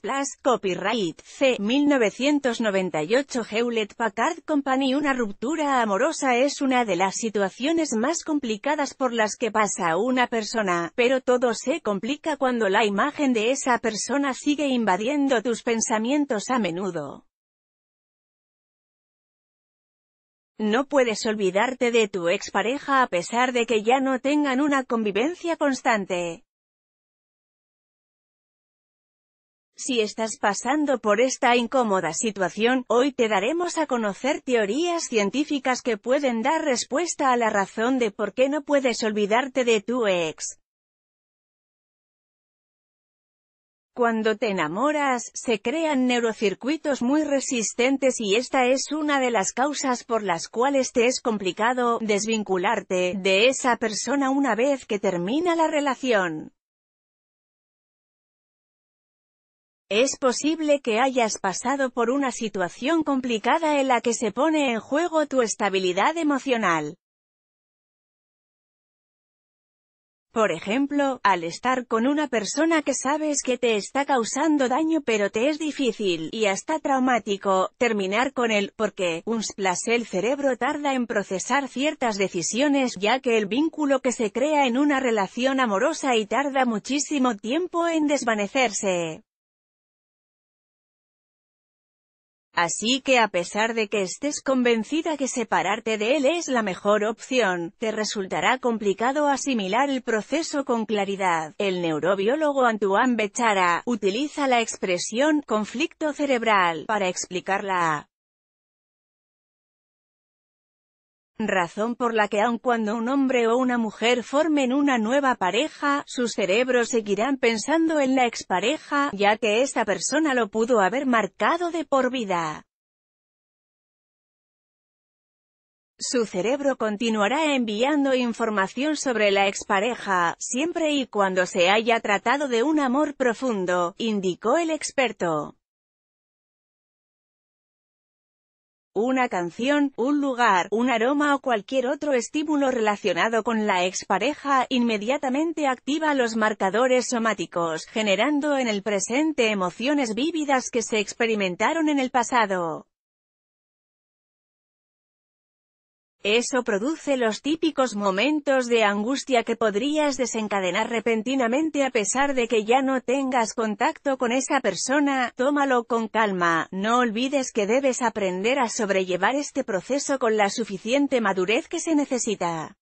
Plus Copyright, C. 1998 Hewlett Packard Company Una ruptura amorosa es una de las situaciones más complicadas por las que pasa una persona, pero todo se complica cuando la imagen de esa persona sigue invadiendo tus pensamientos a menudo. No puedes olvidarte de tu expareja a pesar de que ya no tengan una convivencia constante. Si estás pasando por esta incómoda situación, hoy te daremos a conocer teorías científicas que pueden dar respuesta a la razón de por qué no puedes olvidarte de tu ex. Cuando te enamoras, se crean neurocircuitos muy resistentes y esta es una de las causas por las cuales te es complicado desvincularte de esa persona una vez que termina la relación. Es posible que hayas pasado por una situación complicada en la que se pone en juego tu estabilidad emocional. Por ejemplo, al estar con una persona que sabes que te está causando daño pero te es difícil, y hasta traumático, terminar con él, porque, un splash el cerebro tarda en procesar ciertas decisiones ya que el vínculo que se crea en una relación amorosa y tarda muchísimo tiempo en desvanecerse. Así que a pesar de que estés convencida que separarte de él es la mejor opción, te resultará complicado asimilar el proceso con claridad. El neurobiólogo Antoine Bechara utiliza la expresión conflicto cerebral para explicarla. a. Razón por la que aun cuando un hombre o una mujer formen una nueva pareja, sus cerebros seguirán pensando en la expareja, ya que esta persona lo pudo haber marcado de por vida. Su cerebro continuará enviando información sobre la expareja, siempre y cuando se haya tratado de un amor profundo, indicó el experto. una canción, un lugar, un aroma o cualquier otro estímulo relacionado con la expareja, inmediatamente activa los marcadores somáticos, generando en el presente emociones vívidas que se experimentaron en el pasado. Eso produce los típicos momentos de angustia que podrías desencadenar repentinamente a pesar de que ya no tengas contacto con esa persona, tómalo con calma, no olvides que debes aprender a sobrellevar este proceso con la suficiente madurez que se necesita.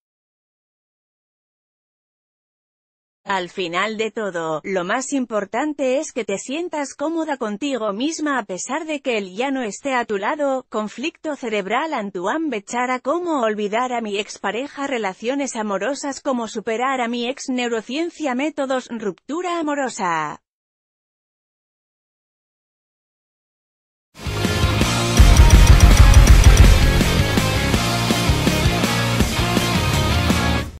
Al final de todo, lo más importante es que te sientas cómoda contigo misma a pesar de que él ya no esté a tu lado. Conflicto cerebral Antoine Bechara Cómo olvidar a mi expareja Relaciones amorosas como superar a mi ex Neurociencia Métodos Ruptura amorosa